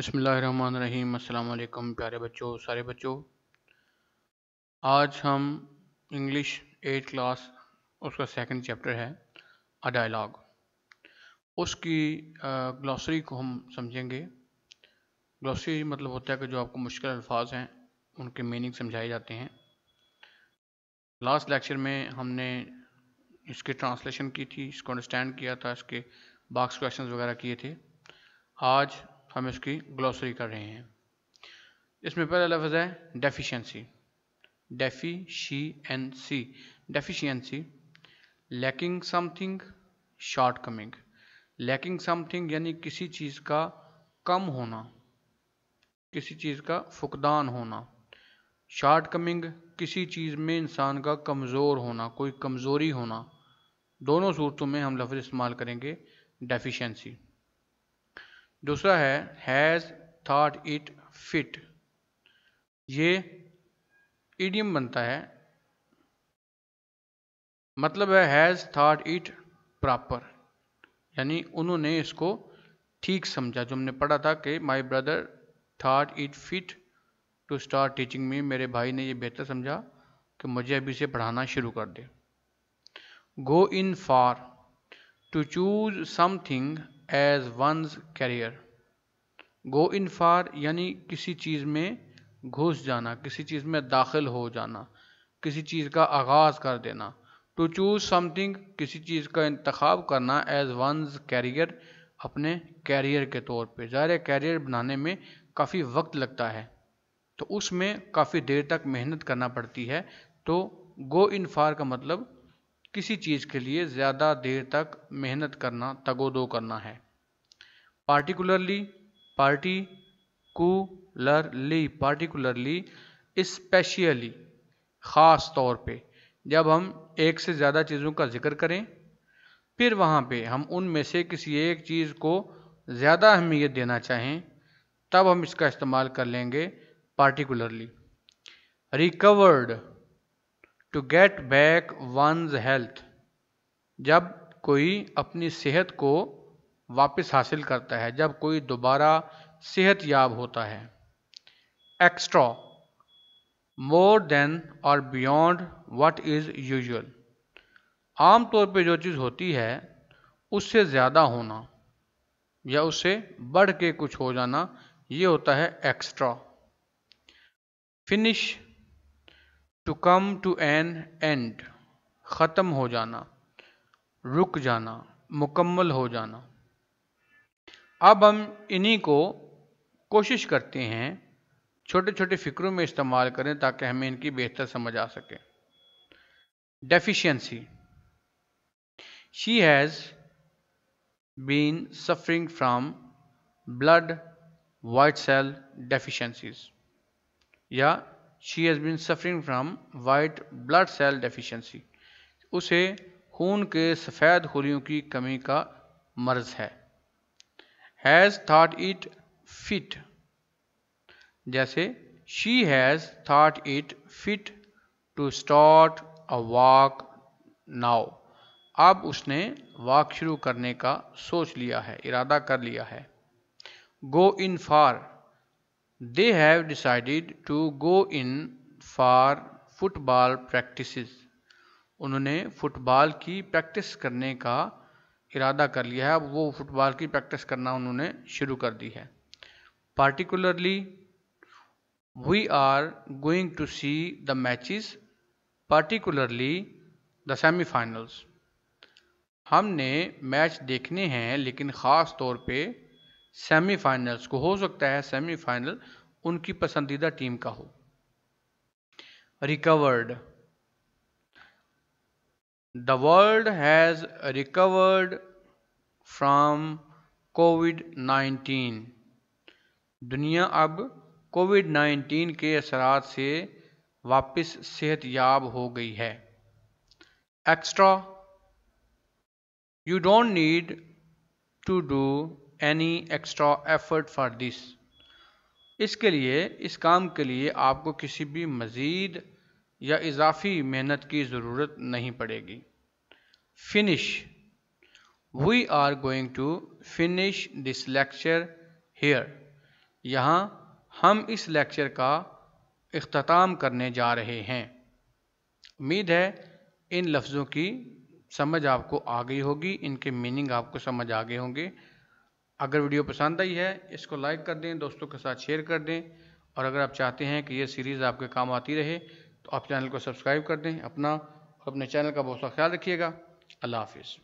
बसमीम अल्लाम प्यारे बच्चों सारे बच्चों आज हम इंग्लिश एट क्लास उसका सेकंड चैप्टर है अ डायलॉग उसकी ग्लॉसरी को हम समझेंगे ग्लॉसरी मतलब होता है कि जो आपको मुश्किल अल्फाज हैं उनके मीनिंग समझाए जाते हैं लास्ट लेक्चर में हमने इसके ट्रांसलेशन की थी इसको अंडरस्टैंड किया था इसके बाक्स क्वेश्चंस वगैरह किए थे आज हम इसकी ग्लोसरी कर रहे हैं इसमें पहला लफ्ज़ है डेफिशिएंसी सी deficiency lacking something shortcoming lacking something यानी किसी चीज़ का कम होना किसी चीज़ का फुकदान होना शॉर्ट कमिंग किसी चीज़ में इंसान का कमज़ोर होना कोई कमज़ोरी होना दोनों सूरतों में हम लफ्ज़ इस्तेमाल करेंगे डेफिशिएंसी दूसरा है हैज़ थाट इट फिट ये ईडियम बनता है मतलब है हैज़ थाट इट प्रॉपर यानी उन्होंने इसको ठीक समझा जो हमने पढ़ा था कि my brother thought it fit to start teaching में मेरे भाई ने ये बेहतर समझा कि मुझे अभी से पढ़ाना शुरू कर दे go in for to choose something as one's career go in for यानी किसी चीज़ में घुस जाना किसी चीज़ में दाखिल हो जाना किसी चीज़ का आगाज़ कर देना टू चूज़ समथिंग किसी चीज़ का इंतखब करना एज वंस कैरियर अपने कैरियर के तौर पे ज़ाहिर कैरियर बनाने में काफ़ी वक्त लगता है तो उसमें काफ़ी देर तक मेहनत करना पड़ती है तो गो इन फार का मतलब किसी चीज़ के लिए ज़्यादा देर तक मेहनत करना तगोदो करना है particularly particularly particularly especially ख़ास तौर पे जब हम एक से ज़्यादा चीज़ों का जिक्र करें फिर वहाँ पे हम उनमें से किसी एक चीज़ को ज़्यादा अहमियत देना चाहें तब हम इसका इस्तेमाल कर लेंगे particularly recovered to get back one's health जब कोई अपनी सेहत को वापस हासिल करता है जब कोई दोबारा सेहत याब होता है एक्स्ट्रा मोर देन और बियॉन्ड वट इज़ आम आमतौर पर जो चीज़ होती है उससे ज़्यादा होना या उससे बढ़ के कुछ हो जाना ये होता है extra finish to come to an end ख़त्म हो जाना रुक जाना मुकम्मल हो जाना अब हम इन्हीं को कोशिश करते हैं छोटे छोटे फ़िक्रों में इस्तेमाल करें ताकि हमें इनकी बेहतर समझ आ सके deficiency she has been suffering from blood white cell deficiencies या she has been suffering from white blood cell deficiency उसे खून के सफ़ेद खुलियों की कमी का मर्ज है हैज़ थाट इट फिट जैसे she has thought it fit to start a walk now अब उसने वॉक शुरू करने का सोच लिया है इरादा कर लिया है go in for they have decided to go in for football practice उन्होंने फुटबॉल की प्रैक्टिस करने का इरादा कर लिया है अब वो फुटबॉल की प्रैक्टिस करना उन्होंने शुरू कर दी है particularly we are going to see the match particularly the semifinals हमने मैच देखने हैं लेकिन ख़ास तौर पे सेमीफाइनल्स को हो सकता है सेमीफाइनल उनकी पसंदीदा टीम का हो recovered the world has recovered from Covid 19 दुनिया अब कोविड 19 के असरात से वापस सेहत याब हो गई है extra you don't need to do any extra effort for this इसके लिए इस काम के लिए आपको किसी भी मज़ीद या इजाफी मेहनत की ज़रूरत नहीं पड़ेगी finish we are going to finish this lecture here यहाँ हम इस लेक्चर का अख्ताम करने जा रहे हैं उम्मीद है इन लफ्ज़ों की समझ आपको आ गई होगी इनके मीनिंग आपको समझ आ गए होंगे अगर वीडियो पसंद आई है इसको लाइक कर दें दोस्तों के साथ शेयर कर दें और अगर आप चाहते हैं कि ये सीरीज़ आपके काम आती रहे तो आप चैनल को सब्सक्राइब कर दें अपना और अपने चैनल का बहुत सा ख्याल रखिएगा अल्लाह हाफिज़